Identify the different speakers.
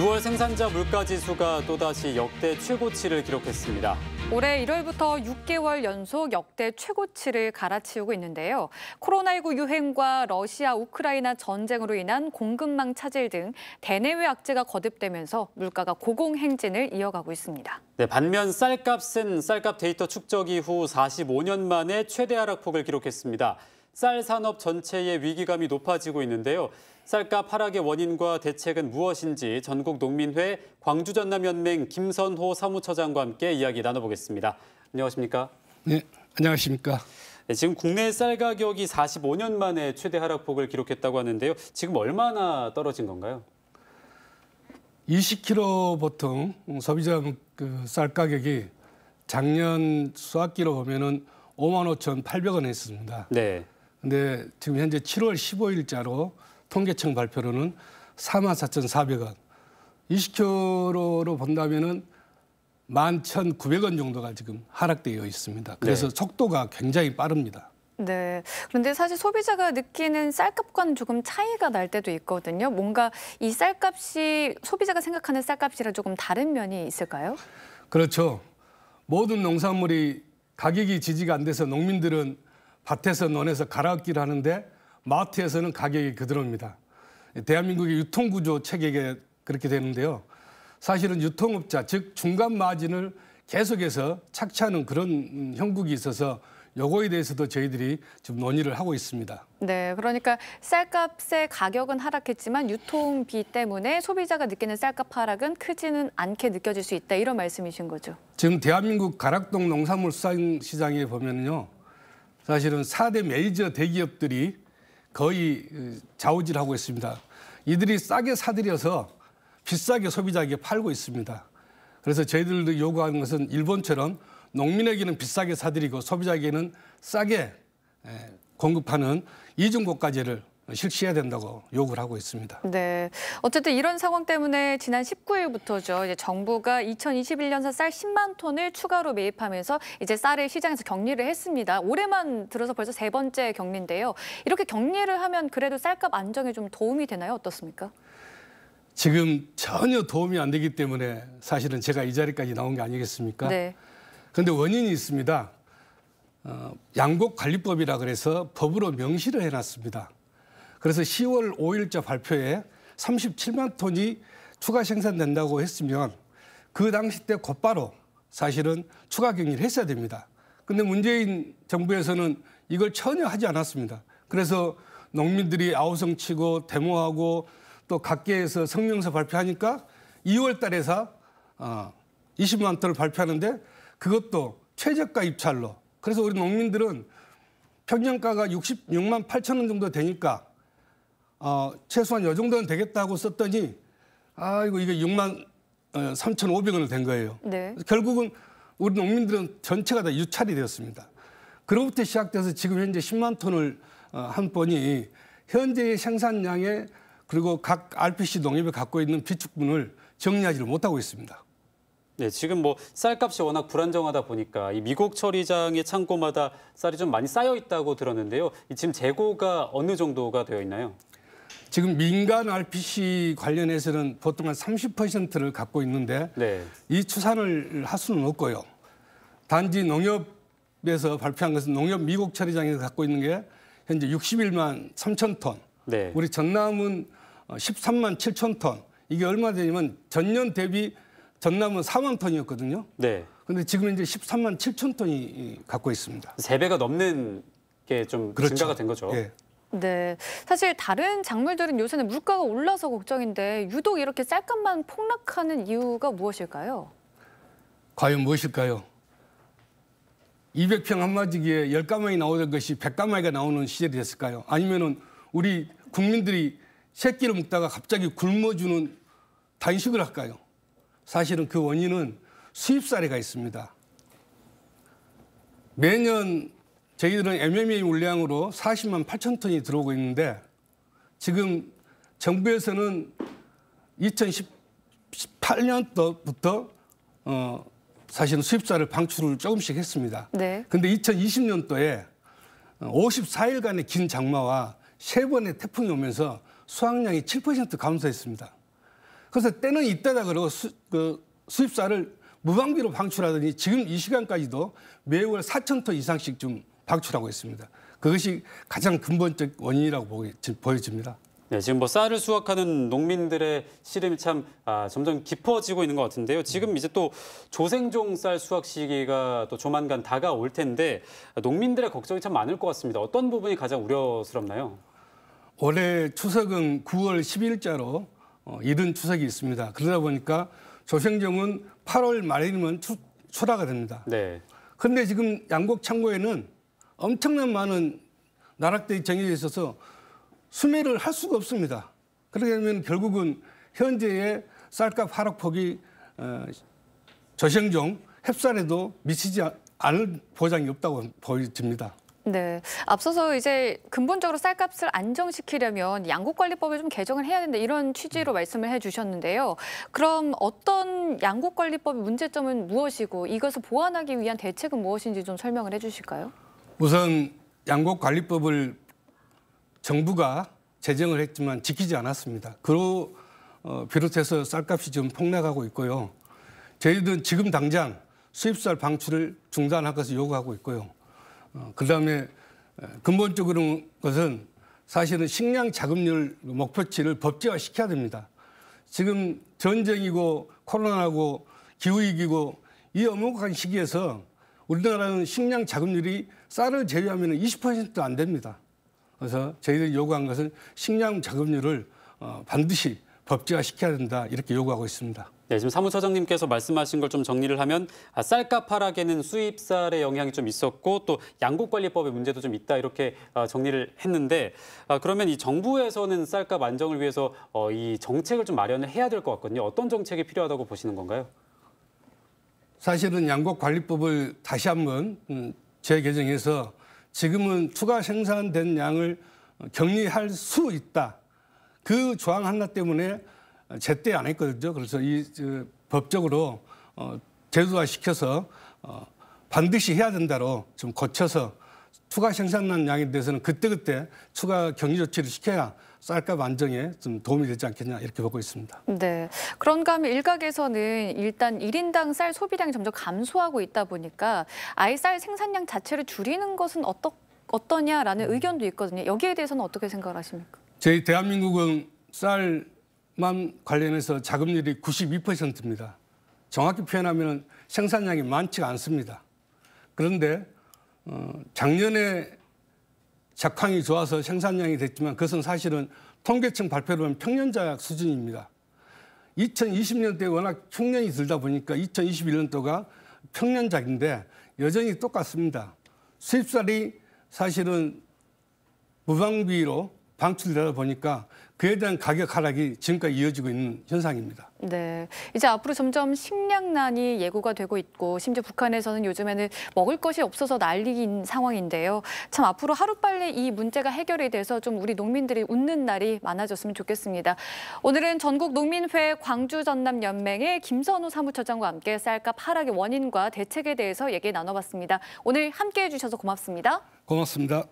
Speaker 1: 6월 생산자 물가지수가 또다시 역대 최고치를 기록했습니다.
Speaker 2: 올해 1월부터 6개월 연속 역대 최고치를 갈아치우고 있는데요. 코로나19 유행과 러시아, 우크라이나 전쟁으로 인한 공급망 차질 등 대내외 악재가 거듭되면서 물가가 고공행진을 이어가고 있습니다.
Speaker 1: 네, 반면 쌀값은 쌀값 데이터 축적 이후 45년 만에 최대 하락폭을 기록했습니다.
Speaker 2: 쌀 산업
Speaker 1: 전체의 위기감이 높아지고 있는데요. 쌀값 하락의 원인과 대책은 무엇인지 전국 농민회 광주전남연맹 김선호 사무처장과 함께 이야기 나눠보겠습니다. 안녕하십니까?
Speaker 3: 네, 안녕하십니까?
Speaker 1: 네, 지금 국내 쌀 가격이 45년 만에 최대 하락폭을 기록했다고 하는데요. 지금 얼마나 떨어진 건가요?
Speaker 3: 20kg 보통 소비자 그쌀 가격이 작년 수학기로 보면은 5만 5,800원 했습니다. 네. 근데 지금 현재 7월 15일자로 통계청 발표로는 44,400원. 20kg로 본다면은 11,900원 정도가 지금 하락되어 있습니다. 그래서 네. 속도가 굉장히 빠릅니다.
Speaker 2: 네. 그런데 사실 소비자가 느끼는 쌀값과는 조금 차이가 날 때도 있거든요. 뭔가 이 쌀값이 소비자가 생각하는 쌀값이랑 조금 다른 면이 있을까요?
Speaker 3: 그렇죠. 모든 농산물이 가격이 지지가 안 돼서 농민들은 밭에서 논에서 갈아엎기를 하는데 마트에서는 가격이 그대로입니다. 대한민국의 유통구조 체계가 그렇게 되는데요. 사실은 유통업자, 즉 중간 마진을 계속해서 착취하는 그런 형국이 있어서 요거에 대해서도 저희들이 좀 논의를 하고 있습니다.
Speaker 2: 네, 그러니까 쌀값의 가격은 하락했지만 유통비 때문에 소비자가 느끼는 쌀값 하락은 크지는 않게 느껴질 수 있다 이런 말씀이신 거죠.
Speaker 3: 지금 대한민국 가락동 농산물 시장에 보면요. 사실은 4대 메이저 대기업들이 거의 어, 좌우질하고 있습니다. 이들이 싸게 사들여서 비싸게 소비자에게 팔고 있습니다. 그래서 저희들도 요구하는 것은 일본처럼 농민에게는 비싸게 사들이고 소비자에게는 싸게 공급하는 이중고가제를 실시해야 된다고 요구를 하고 있습니다.
Speaker 2: 네. 어쨌든 이런 상황 때문에 지난 19일부터죠. 이제 정부가 2021년산 쌀 10만 톤을 추가로 매입하면서 이제 쌀을 시장에서 격리를 했습니다. 올해만 들어서 벌써 세 번째 격리인데요. 이렇게 격리를 하면 그래도 쌀값 안정에 좀 도움이 되나요? 어떻습니까?
Speaker 3: 지금 전혀 도움이 안 되기 때문에 사실은 제가 이 자리까지 나온 게 아니겠습니까? 네. 그런데 원인이 있습니다. 어, 양곡관리법이라 그래서 법으로 명시를 해놨습니다. 그래서 10월 5일자 발표에 37만 톤이 추가 생산된다고 했으면 그 당시 때 곧바로 사실은 추가 경기를 했어야 됩니다. 근데 문재인 정부에서는 이걸 전혀 하지 않았습니다. 그래서 농민들이 아우성 치고 데모하고 또 각계에서 성명서 발표하니까 2월 달에서 20만 어, 톤을 발표하는데 그것도 최저가 입찰로. 그래서 우리 농민들은 평년가가 66만 8천 원 정도 되니까 어, 최소한 요 정도는 되겠다고 썼더니 아이고 이게 6만 3,500원을 어, 된 거예요. 네. 결국은 우리 농민들은 전체가 다 유찰이 되었습니다. 그로부터 시작돼서 지금 현재 10만 톤을 어, 한 번이 현재의 생산량에 그리고 각 RPC 농협이 갖고 있는 비축분을 정리하지를 못하고 있습니다.
Speaker 1: 네, 지금 뭐 쌀값이 워낙 불안정하다 보니까 이 미국 처리장의 창고마다 쌀이 좀 많이 쌓여 있다고 들었는데요. 지금 재고가 어느 정도가 되어 있나요?
Speaker 3: 지금 민간 RPC 관련해서는 보통 한 30%를 갖고 있는데 네. 이 추산을 할 수는 없고요. 단지 농협에서 발표한 것은 농협 미국 처리장에서 갖고 있는 게 현재 61만 3천 톤. 네. 우리 전남은 13만 어, 7천 톤. 이게 얼마 되냐면 전년 대비 전남은 4만 톤이었거든요. 네. 근데 지금 이제 13만 7천 톤이
Speaker 1: 갖고 있습니다. 세배가 넘는 게좀 그렇죠. 증가가 된 거죠. 예.
Speaker 2: 네, 사실 다른 작물들은 요새는 물가가 올라서 걱정인데 유독 이렇게 쌀값만 폭락하는 이유가 무엇일까요?
Speaker 3: 과연 무엇일까요? 200평 한마지기에 10가마이 나오던 것이 100가마이가 나오는 시절이 됐을까요? 아니면 은 우리 국민들이 새끼를 먹다가 갑자기 굶어주는 단식을 할까요? 사실은 그 원인은 수입 사례가 있습니다. 매년 저희들은 MMA 물량으로 40만 8천 톤이 들어오고 있는데 지금 정부에서는 2018년부터 어, 사실은 수입사를 방출을 조금씩 했습니다. 네. 근데 2020년도에 54일간의 긴 장마와 세 번의 태풍이 오면서 수확량이 7% 감소했습니다. 그래서 때는 이때다 그러고 수, 그 수입사를 무방비로 방출하더니 지금 이 시간까지도 매월 4천 톤 이상씩 좀 방출하고 있습니다. 그것이 가장 근본적 원인이라고 보여집니다.
Speaker 1: 네, 지금 뭐 쌀을 수확하는 농민들의 시름이 참 아, 점점 깊어지고 있는 것 같은데요. 지금 이제 또 조생종 쌀 수확 시기가 또 조만간 다가올 텐데 농민들의 걱정이 참 많을 것 같습니다. 어떤 부분이 가장 우려스럽나요?
Speaker 3: 올해 추석은 9월 10일자로 어, 이른 추석이 있습니다. 그러다 보니까 조생종은 8월 말이면 추, 초라가 됩니다. 네. 근데 지금 양곡 창고에는 엄청난 많은 나락들이 정해져 있어서 수매를 할 수가 없습니다. 그렇게 되면 결국은 현재의 쌀값 하락폭이 어, 저시종 햅쌀에도 미치지 않을 보장이 없다고 보여집니다.
Speaker 2: 네. 앞서서 이제 근본적으로 쌀값을 안정시키려면 양곡관리법을 좀 개정을 해야 된다 이런 취지로 말씀을 해주셨는데요. 그럼 어떤 양곡관리법의 문제점은 무엇이고 이것을 보완하기 위한 대책은 무엇인지 좀 설명을 해주실까요?
Speaker 3: 우선 양곡관리법을 정부가 제정을 했지만 지키지 않았습니다. 그로 어, 비롯해서 쌀값이 지금 폭락하고 있고요. 저희들은 지금 당장 수입쌀 방출을 중단할 것을 요구하고 있고요. 어, 그다음에 근본적으로 것은 사실은 식량 자급률 목표치를 법제화시켜야 됩니다. 지금 전쟁이고 코로나고 기후위기고 이 엄혹한 시기에서 우리나라는 식량 자급률이 쌀을 제외하면 20%도 안 됩니다. 그래서 저희들이 요구한 것은 식량 자급률을 어, 반드시 법제화시켜야 된다 이렇게 요구하고 있습니다.
Speaker 1: 네, 지금 사무처장님께서 말씀하신 걸 좀 정리를 하면 아, 쌀값 하락에는 수입쌀의 영향이 좀 있었고 또 양곡관리법의 문제도 좀 있다 이렇게 아, 정리를 했는데 아, 그러면 이 정부에서는 쌀값 안정을 위해서 어, 이 정책을 좀 마련을 해야 될 것 같거든요. 어떤 정책이 필요하다고 보시는 건가요?
Speaker 3: 사실은 양곡관리법을 다시 한 번 재개정해서 음, 지금은 추가 생산된 양을 격리할 수 있다. 그 조항 하나 때문에 제때 안 했거든요. 그래서 이 법적으로 어, 제도화 시켜서 어, 반드시 해야 된다로 좀 고쳐서 추가 생산량 양에 대해서는 그때그때 추가 경기 조치를 시켜야 쌀값 안정에 좀 도움이 되지 않겠냐 이렇게 보고 있습니다.
Speaker 2: 네. 그런가 하면 일각에서는 일단 일인당쌀 소비량이 점점 감소하고 있다 보니까 아예 쌀 생산량 자체를 줄이는 것은 어떠, 어떠냐라는 음. 의견도 있거든요. 여기에 대해서는 어떻게 생각하십니까?
Speaker 3: 저희 대한민국은 쌀만 관련해서 자급률이 92%입니다. 정확히 표현하면 생산량이 많지 않습니다. 그런데 어, 작년에 작황이 좋아서 생산량이 됐지만 그것은 사실은 통계청 발표로 보면 평년작 수준입니다. 2 0 2 0년도 워낙 흉년이 들다 보니까 2021년도가 평년작인데 여전히 똑같습니다. 수입쌀이 사실은 무방비로 방출되다 보니까 그에 대한 가격 하락이 지금까지 이어지고 있는 현상입니다.
Speaker 2: 네, 이제 앞으로 점점 식량난이 예고가 되고 있고 심지어 북한에서는 요즘에는 먹을 것이 없어서 난리인 상황인데요. 참 앞으로 하루빨리 이 문제가 해결이 돼서 좀 우리 농민들이 웃는 날이 많아졌으면 좋겠습니다. 오늘은 전국 농민회 광주 전남 연맹의 김선호 사무처장과 함께 쌀값 하락의 원인과 대책에 대해서 얘기 나눠봤습니다. 오늘 함께해 주셔서 고맙습니다.
Speaker 3: 고맙습니다.